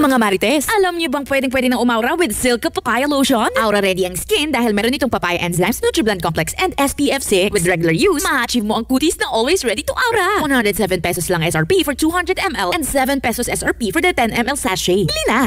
Mga marites, alam niyo bang pwedeng-pwede ng umaura with Silk Papaya Lotion? Aura ready ang skin dahil meron itong papaya enzymes, Nutribland Complex, and SPF 6. With regular use, ma-achieve mo ang cuties na always ready to aura. 107 pesos lang SRP for 200 ml and 7 pesos SRP for the 10 ml sachet. Bili na!